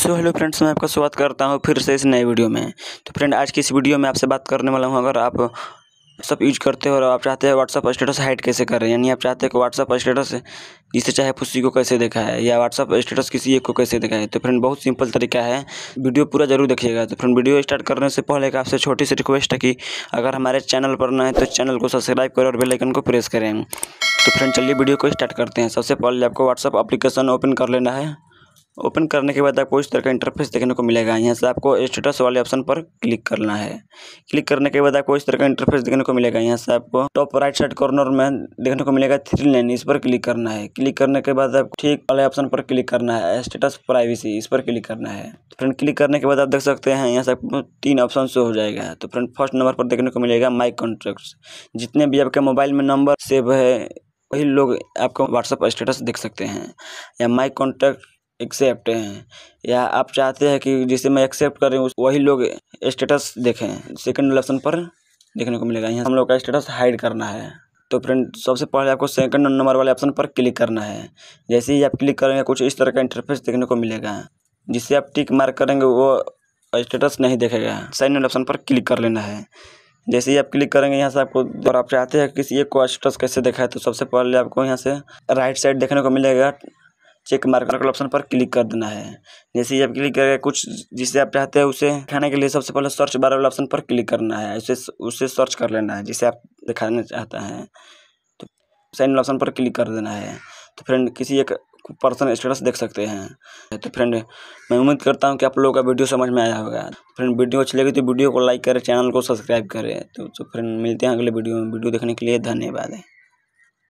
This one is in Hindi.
सो हेलो फ्रेंड्स मैं आपका स्वागत करता हूँ फिर से इस नए वीडियो में तो फ्रेंड आज की इस वीडियो में आपसे बात करने वाला हूँ अगर आप सब यूज करते हो और आप चाहते हैं व्हाट्सअप स्टेटस हाइड कैसे करें यानी आप चाहते हैं कि व्हाट्सअप स्टेटस जिसे चाहे उसी को कैसे देखा है या व्हाट्सअप स्टेटस किसी एक को कैसे देखा है तो फ्रेंड बहुत सिंपल तरीका है वीडियो पूरा जरूर देखिएगा तो फ्रेंड वीडियो स्टार्ट करने से पहले एक आपसे छोटी सी रिक्वेस्ट है कि अगर हमारे चैनल पर ना है तो चैनल को सब्सक्राइब करें और बेलाइकन को प्रेस करें तो फ्रेंड चलिए वीडियो को स्टार्ट करते हैं सबसे पहले आपको व्हाट्सअप अप्लीकेशन ओपन कर लेना है ओपन करने के बाद आपको इस तरह का इंटरफेस देखने को मिलेगा यहाँ से आपको स्टेटस वाले ऑप्शन पर क्लिक करना है क्लिक करने के बाद आपको इस तरह का इंटरफेस देखने को मिलेगा यहाँ से आपको टॉप राइट साइड कॉर्नर में देखने को मिलेगा थ्री लाइन इस पर क्लिक करना है क्लिक करने के बाद आप ठीक वाले ऑप्शन पर क्लिक करना है स्टेटस प्राइवेसी इस पर क्लिक करना है तो फ्रेंड क्लिक करने के बाद आप देख सकते हैं यहाँ से आपको तीन ऑप्शन शो हो जाएगा तो फ्रेंड फर्स्ट नंबर पर देखने को मिलेगा माई कॉन्ट्रैक्ट्स जितने भी आपके मोबाइल में नंबर सेव है वही लोग आपका व्हाट्सअप स्टेटस देख सकते हैं या माई कॉन्टैक्ट एक्सेप्ट हैं या आप चाहते हैं कि जिसे मैं एक्सेप्ट कर रही हूँ वही लोग स्टेटस देखें सेकंड ऑप्शन पर देखने को मिलेगा यहाँ हम लोग का स्टेटस हाइड करना है तो फ्रेंड सबसे पहले आपको सेकंड नंबर वाले ऑप्शन पर क्लिक करना है जैसे ही आप क्लिक करेंगे कुछ इस तरह का इंटरफेस देखने को मिलेगा जिससे आप टिक मार्क करेंगे वो स्टेटस नहीं देखेगा साइन इन ऑप्शन पर क्लिक कर लेना है जैसे ही आप क्लिक करेंगे यहाँ से आपको और आप चाहते हैं किसी एक को स्टेटस कैसे देखा है तो सबसे पहले आपको यहाँ से राइट साइड देखने को मिलेगा चेक मार्क वाले ऑप्शन पर क्लिक कर देना है जैसे ही आप क्लिक करेंगे कुछ जिसे आप चाहते हैं उसे दिखाने के लिए सबसे पहले सर्च बार वाले ऑप्शन पर क्लिक करना है उसे उसे सर्च कर लेना है जिसे आप दिखाना चाहते हैं तो साइन ऑप्शन पर क्लिक कर देना है तो फ्रेंड किसी एक पर्सन स्टेटस देख सकते हैं तो फ्रेंड मैं उम्मीद करता हूँ कि आप लोगों का वीडियो समझ में आया होगा फ्रेंड वीडियो अच्छी लगी तो वीडियो को लाइक करें चैनल को सब्सक्राइब करें तो, तो फ्रेंड मिलते हैं अगले वीडियो में वीडियो देखने के लिए धन्यवाद